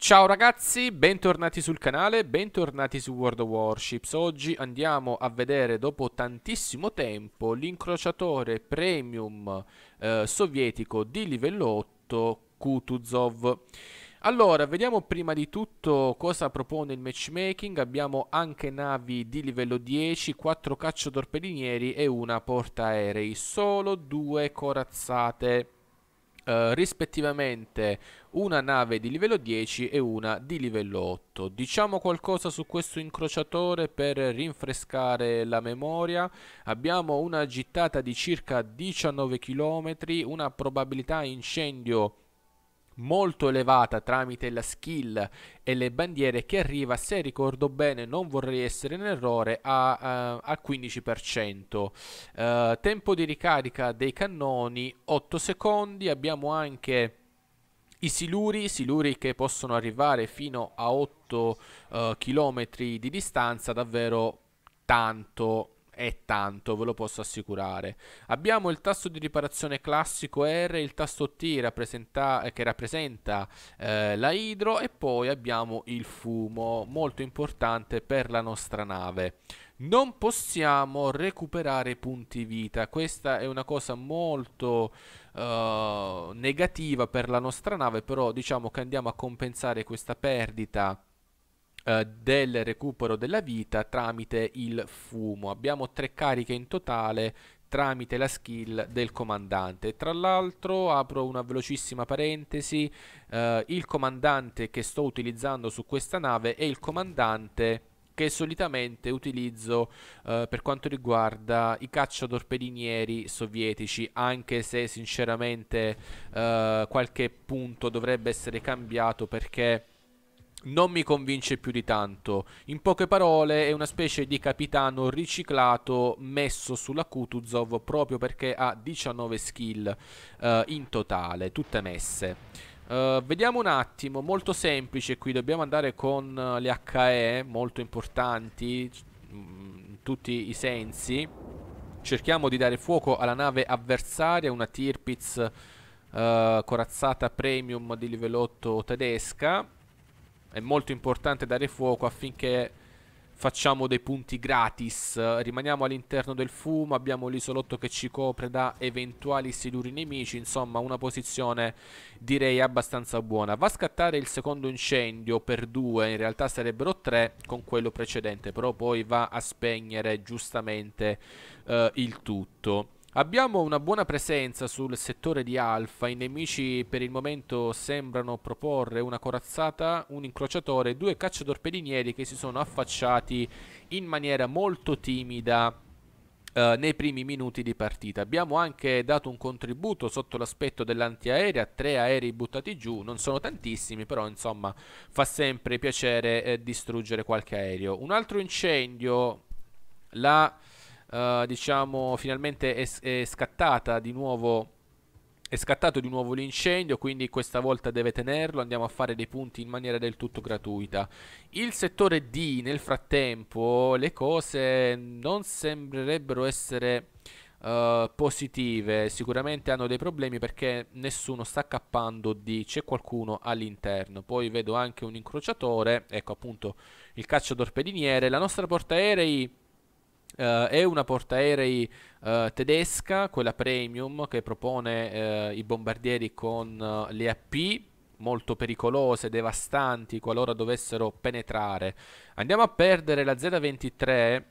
Ciao ragazzi, bentornati sul canale, bentornati su World of Warships. Oggi andiamo a vedere dopo tantissimo tempo l'incrociatore premium eh, sovietico di livello 8 Kutuzov. Allora, vediamo prima di tutto cosa propone il matchmaking. Abbiamo anche navi di livello 10, 4 cacciatorpedinieri e una portaerei, solo due corazzate. Eh, rispettivamente una nave di livello 10 e una di livello 8. Diciamo qualcosa su questo incrociatore per rinfrescare la memoria. Abbiamo una gittata di circa 19 km, una probabilità incendio molto elevata tramite la skill e le bandiere che arriva, se ricordo bene, non vorrei essere in errore, a, a, a 15%. Uh, tempo di ricarica dei cannoni 8 secondi, abbiamo anche i siluri, siluri che possono arrivare fino a 8 uh, km di distanza, davvero tanto è tanto, ve lo posso assicurare. Abbiamo il tasto di riparazione classico R, il tasto T rappresenta, eh, che rappresenta eh, la idro e poi abbiamo il fumo, molto importante per la nostra nave. Non possiamo recuperare punti vita, questa è una cosa molto eh, negativa per la nostra nave, però diciamo che andiamo a compensare questa perdita eh, del recupero della vita tramite il fumo. Abbiamo tre cariche in totale tramite la skill del comandante. Tra l'altro apro una velocissima parentesi, eh, il comandante che sto utilizzando su questa nave è il comandante che solitamente utilizzo eh, per quanto riguarda i cacciatorpedinieri sovietici, anche se sinceramente eh, qualche punto dovrebbe essere cambiato perché non mi convince più di tanto. In poche parole è una specie di capitano riciclato messo sulla Kutuzov proprio perché ha 19 skill uh, in totale, tutte messe. Uh, vediamo un attimo, molto semplice qui, dobbiamo andare con eh, le HE, molto importanti, in mm, tutti i sensi. Cerchiamo di dare fuoco alla nave avversaria, una Tirpitz uh, corazzata premium di livello 8 tedesca. È molto importante dare fuoco affinché facciamo dei punti gratis. Rimaniamo all'interno del fumo, abbiamo l'isolotto che ci copre da eventuali siluri nemici, insomma una posizione direi abbastanza buona. Va a scattare il secondo incendio per due, in realtà sarebbero tre con quello precedente, però poi va a spegnere giustamente eh, il tutto. Abbiamo una buona presenza sul settore di Alfa, i nemici per il momento sembrano proporre una corazzata, un incrociatore, e due cacciatorpedinieri che si sono affacciati in maniera molto timida eh, nei primi minuti di partita. Abbiamo anche dato un contributo sotto l'aspetto dell'antiaerea, tre aerei buttati giù, non sono tantissimi, però insomma fa sempre piacere eh, distruggere qualche aereo. Un altro incendio, la eh, diciamo, finalmente è, è scattata di nuovo è scattato di nuovo l'incendio, quindi questa volta deve tenerlo, andiamo a fare dei punti in maniera del tutto gratuita. Il settore D, nel frattempo, le cose non sembrerebbero essere uh, positive, sicuramente hanno dei problemi perché nessuno sta cappando di c'è qualcuno all'interno. Poi vedo anche un incrociatore, ecco appunto il cacciatorpediniere, la nostra portaerei Uh, è una portaerei uh, eh, tedesca, quella premium, che propone uh, i bombardieri con le AP molto pericolose, devastanti, qualora dovessero penetrare. Andiamo a perdere la Z-23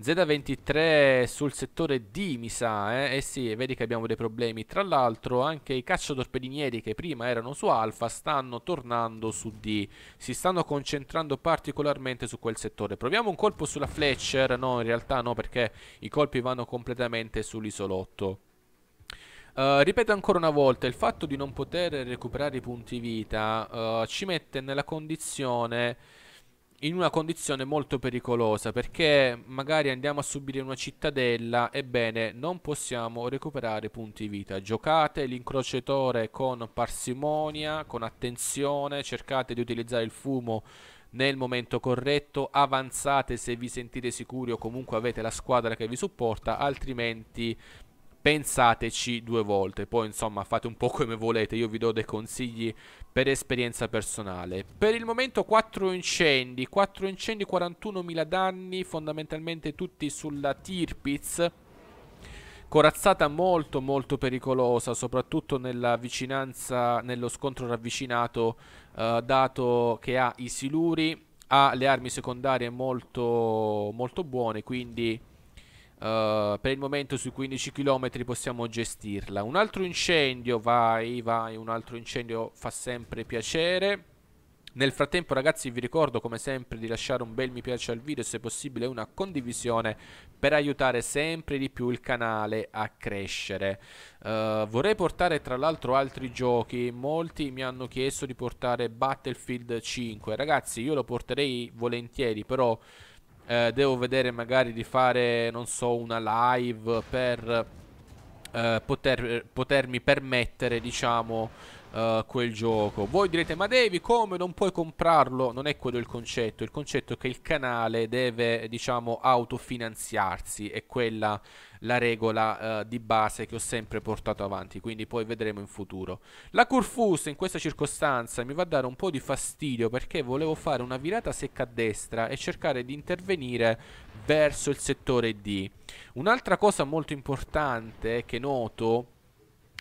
Z23 sul settore D mi sa, eh? eh sì, vedi che abbiamo dei problemi. Tra l'altro anche i cacciatorpedinieri che prima erano su Alfa stanno tornando su D. Si stanno concentrando particolarmente su quel settore. Proviamo un colpo sulla Fletcher, no in realtà no perché i colpi vanno completamente sull'isolotto. Uh, ripeto ancora una volta, il fatto di non poter recuperare i punti vita uh, ci mette nella condizione in una condizione molto pericolosa perché magari andiamo a subire una cittadella ebbene non possiamo recuperare punti vita giocate l'incrociatore con parsimonia con attenzione cercate di utilizzare il fumo nel momento corretto avanzate se vi sentite sicuri o comunque avete la squadra che vi supporta altrimenti pensateci due volte. Poi, insomma, fate un po' come volete. Io vi do dei consigli per esperienza personale. Per il momento 4 incendi, 4 incendi, 41.000 danni, fondamentalmente tutti sulla Tirpitz Corazzata molto molto pericolosa, soprattutto nella vicinanza, nello scontro ravvicinato, eh, dato che ha i siluri, ha le armi secondarie molto, molto buone, quindi Uh, per il momento sui 15 km possiamo gestirla. Un altro incendio, vai, vai, un altro incendio fa sempre piacere. Nel frattempo ragazzi vi ricordo come sempre di lasciare un bel mi piace al video e se possibile una condivisione per aiutare sempre di più il canale a crescere. Uh, vorrei portare tra l'altro altri giochi, molti mi hanno chiesto di portare Battlefield 5, ragazzi io lo porterei volentieri però eh, devo vedere magari di fare, non so, una live per eh, poter, potermi permettere, diciamo... Eh, quel gioco. Voi direte, ma devi come non puoi comprarlo? Non è quello il concetto, il concetto è che il canale deve, diciamo, autofinanziarsi, è quella la regola uh, di base che ho sempre portato avanti, quindi poi vedremo in futuro. La Curfus in questa circostanza mi va a dare un po' di fastidio perché volevo fare una virata secca a destra e cercare di intervenire verso il settore D. Un'altra cosa molto importante che noto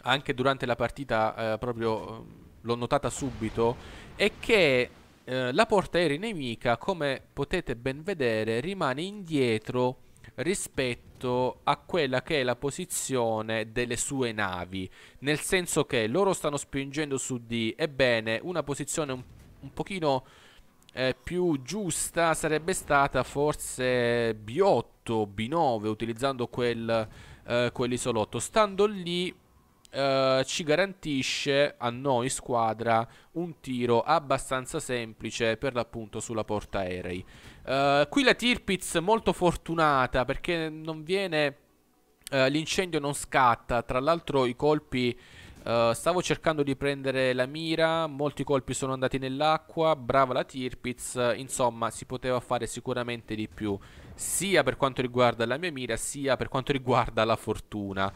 anche durante la partita eh, proprio eh, l'ho notata subito, è che eh, la porta aerea nemica, come potete ben vedere, rimane indietro rispetto a quella che è la posizione delle sue navi, nel senso che loro stanno spingendo su di, ebbene, una posizione un, un pochino eh, più giusta sarebbe stata forse B8, B9, utilizzando quel, eh, quell'isolotto, stando lì eh, ci garantisce a noi squadra un tiro abbastanza semplice per l'appunto sulla porta aerei. Eh, qui la Tirpitz molto fortunata perché non viene... Eh, l'incendio non scatta, tra l'altro i colpi... Uh, stavo cercando di prendere la mira, molti colpi sono andati nell'acqua, brava la Tirpitz, insomma si poteva fare sicuramente di più, sia per quanto riguarda la mia mira, sia per quanto riguarda la fortuna.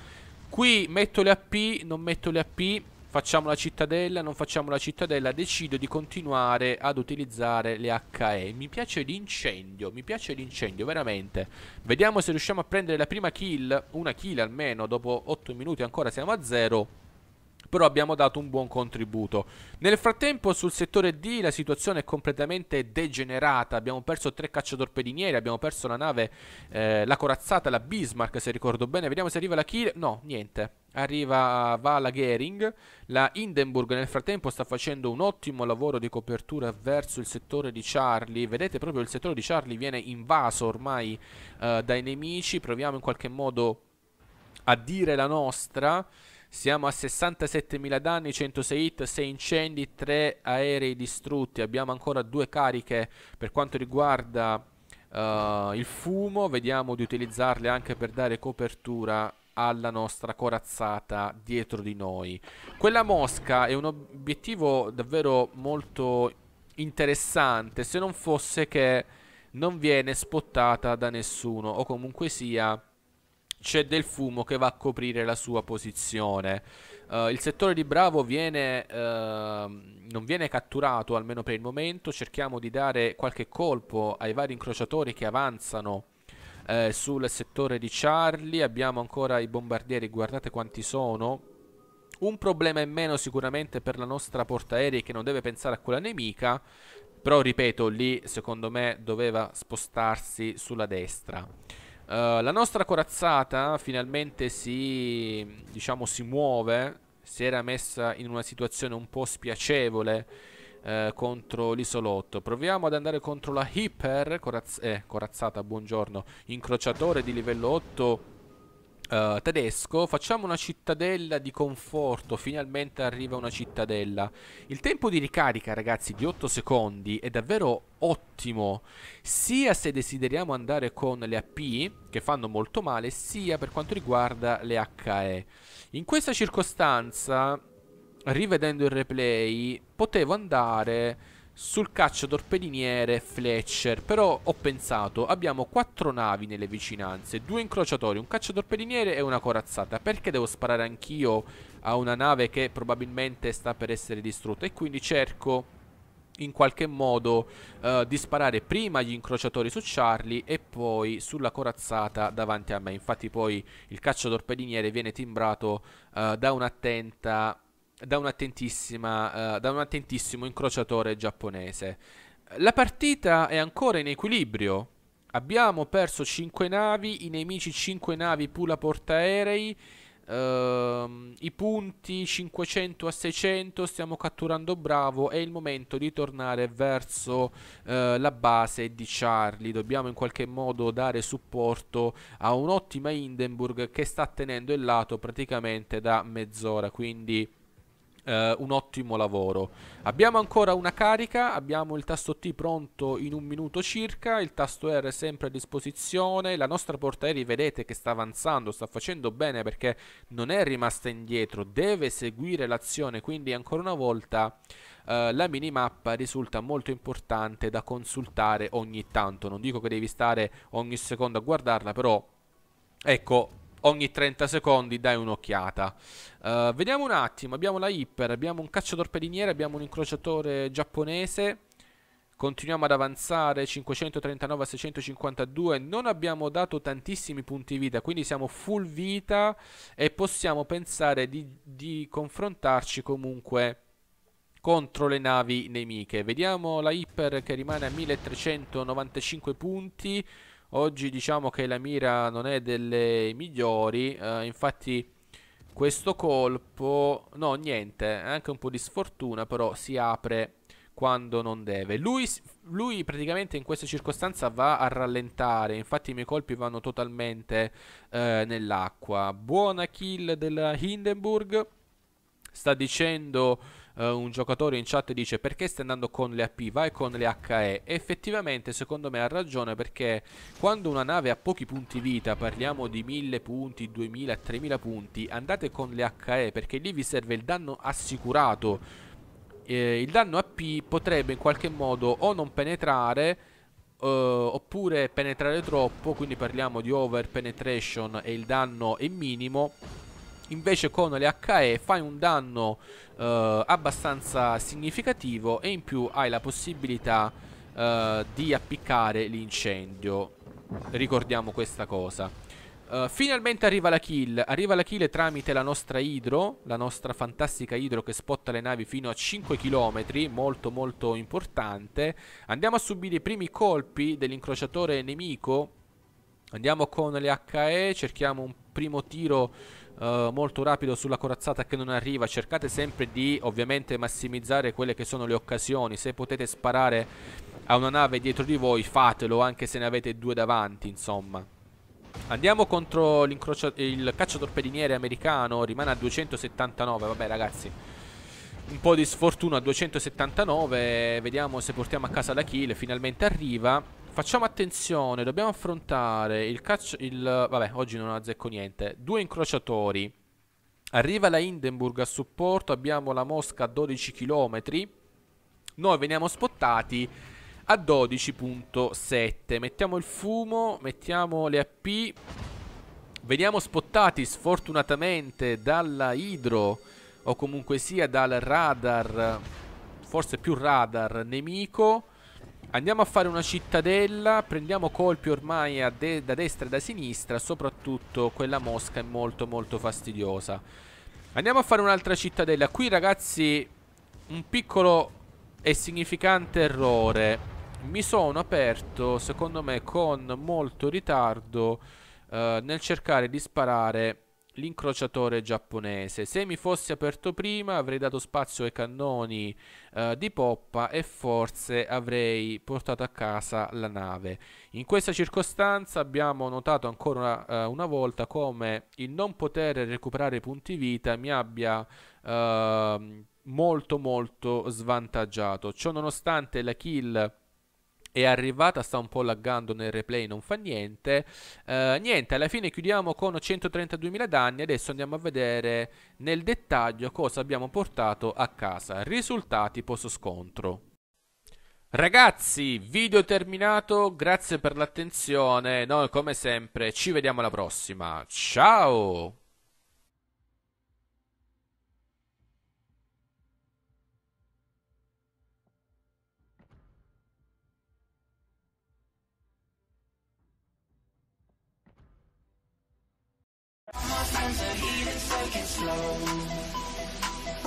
Qui metto le AP, non metto le AP Facciamo la cittadella, non facciamo la cittadella Decido di continuare ad utilizzare le HE Mi piace l'incendio, mi piace l'incendio, veramente Vediamo se riusciamo a prendere la prima kill Una kill almeno, dopo 8 minuti ancora siamo a 0 però abbiamo dato un buon contributo. Nel frattempo sul settore D la situazione è completamente degenerata, abbiamo perso tre cacciatorpedinieri, abbiamo perso la nave, eh, la corazzata, la Bismarck se ricordo bene, vediamo se arriva la Kiel, no niente, arriva, va la Gering, la Hindenburg nel frattempo sta facendo un ottimo lavoro di copertura verso il settore di Charlie, vedete proprio il settore di Charlie viene invaso ormai eh, dai nemici, proviamo in qualche modo a dire la nostra... Siamo a 67.000 danni, 106 hit, 6 incendi, 3 aerei distrutti. Abbiamo ancora due cariche per quanto riguarda uh, il fumo. Vediamo di utilizzarle anche per dare copertura alla nostra corazzata dietro di noi. Quella mosca è un obiettivo davvero molto interessante se non fosse che non viene spottata da nessuno o comunque sia c'è del fumo che va a coprire la sua posizione. Uh, il settore di Bravo viene, uh, non viene catturato, almeno per il momento. Cerchiamo di dare qualche colpo ai vari incrociatori che avanzano uh, sul settore di Charlie. Abbiamo ancora i bombardieri, guardate quanti sono. Un problema in meno sicuramente per la nostra portaerei che non deve pensare a quella nemica. Però ripeto, lì secondo me doveva spostarsi sulla destra. Eh, la nostra corazzata finalmente si, diciamo, si muove, si era messa in una situazione un po' spiacevole uh, contro l'isolotto. Proviamo ad andare contro la Hyper, corazz eh, corazzata, buongiorno, incrociatore di livello 8 eh, tedesco, facciamo una cittadella di conforto, finalmente arriva una cittadella. Il tempo di ricarica, ragazzi, di 8 secondi è davvero ottimo, sia se desideriamo andare con le AP, che fanno molto male, sia per quanto riguarda le HE. In questa circostanza, rivedendo il replay, potevo andare sul caccia torpediniere Fletcher Però ho pensato Abbiamo quattro navi nelle vicinanze Due incrociatori, un caccia torpediniere e una corazzata Perché devo sparare anch'io a una nave che probabilmente sta per essere distrutta E quindi cerco in qualche modo uh, di sparare prima gli incrociatori su Charlie e poi sulla corazzata davanti a me. Infatti poi il cacciatorpediniere viene timbrato uh, da un'attenta da un, uh, da un attentissimo incrociatore giapponese. La partita è ancora in equilibrio. Abbiamo perso 5 navi, i nemici 5 navi pula portaerei. Uh, ehm, I punti 500 a 600 stiamo catturando Bravo è il momento di tornare verso uh, la base di Charlie dobbiamo in qualche modo dare supporto a un'ottima Hindenburg che sta tenendo il lato praticamente da mezz'ora quindi eh, un ottimo lavoro. Abbiamo ancora una carica, abbiamo il tasto T pronto in un minuto circa, il tasto R è sempre a disposizione, la nostra portaerei vedete che sta avanzando, sta facendo bene perché non è rimasta indietro, deve seguire l'azione, quindi ancora una volta eh, la minimappa risulta molto importante da consultare ogni tanto, non dico che devi stare ogni secondo a guardarla, però ecco ogni 30 secondi dai un'occhiata. Uh, vediamo un attimo, abbiamo la Hyper, abbiamo un cacciatorpediniere, abbiamo un incrociatore giapponese. Continuiamo ad avanzare 539 a 652, non abbiamo dato tantissimi punti vita, quindi siamo full vita e possiamo pensare di, di confrontarci comunque contro le navi nemiche. Vediamo la Hyper che rimane a 1395 punti. Oggi diciamo che la mira non è delle migliori, eh, infatti questo colpo, no niente, è anche un po' di sfortuna però si apre quando non deve. Lui, lui, praticamente in questa circostanza va a rallentare, infatti i miei colpi vanno totalmente eh, nell'acqua. Buona kill della Hindenburg, sta dicendo eh, un giocatore in chat dice perché stai andando con le AP, vai con le HE. E effettivamente secondo me ha ragione perché quando una nave ha pochi punti vita, parliamo di 1000 punti, 2000, 3000 punti, andate con le HE perché lì vi serve il danno assicurato. Eh, il danno AP potrebbe in qualche modo o non penetrare Uh, oppure penetrare troppo, quindi parliamo di over penetration e il danno è minimo Invece con le HE fai un danno eh, abbastanza significativo e in più hai la possibilità eh, di appiccare l'incendio. Ricordiamo questa cosa. Uh, finalmente arriva la kill. Arriva la kill tramite la nostra idro, la nostra fantastica idro che spotta le navi fino a 5 km, molto molto importante. Andiamo a subire i primi colpi dell'incrociatore nemico. Andiamo con le HE, cerchiamo un primo tiro eh, molto rapido sulla corazzata che non arriva cercate sempre di ovviamente massimizzare quelle che sono le occasioni se potete sparare a una nave dietro di voi fatelo anche se ne avete due davanti insomma andiamo contro il cacciatorpediniere americano rimane a 279 vabbè ragazzi un po' di sfortuna a 279 vediamo se portiamo a casa la kill finalmente arriva Facciamo attenzione, dobbiamo affrontare il caccia... Il, vabbè, oggi non azzecco niente. Due incrociatori. Arriva la Hindenburg a supporto, abbiamo la Mosca a 12 km. Noi veniamo spottati a 12.7. Mettiamo il fumo, mettiamo le AP. Veniamo spottati sfortunatamente dalla Hydro o comunque sia dal radar, forse più radar nemico. Andiamo a fare una cittadella, prendiamo colpi ormai de da destra e da sinistra, soprattutto quella mosca è molto molto fastidiosa. Andiamo a fare un'altra cittadella. Qui ragazzi, un piccolo e significante errore. Mi sono aperto, secondo me, con molto ritardo eh, nel cercare di sparare l'incrociatore giapponese. Se mi fossi aperto prima avrei dato spazio ai cannoni eh, di poppa e forse avrei portato a casa la nave. In questa circostanza abbiamo notato ancora una, eh, una volta come il non poter recuperare punti vita mi abbia eh, molto molto svantaggiato. Ciò nonostante la kill è arrivata, sta un po' laggando nel replay, non fa niente. Eh, niente, alla fine chiudiamo con 132.000 danni, adesso andiamo a vedere nel dettaglio cosa abbiamo portato a casa. Risultati post scontro. Ragazzi, video terminato, grazie per l'attenzione, noi come sempre ci vediamo alla prossima, ciao! comes the heat, it's taking slow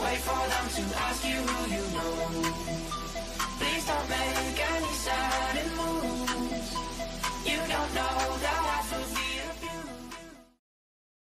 Wait for them to ask you who you know Please don't make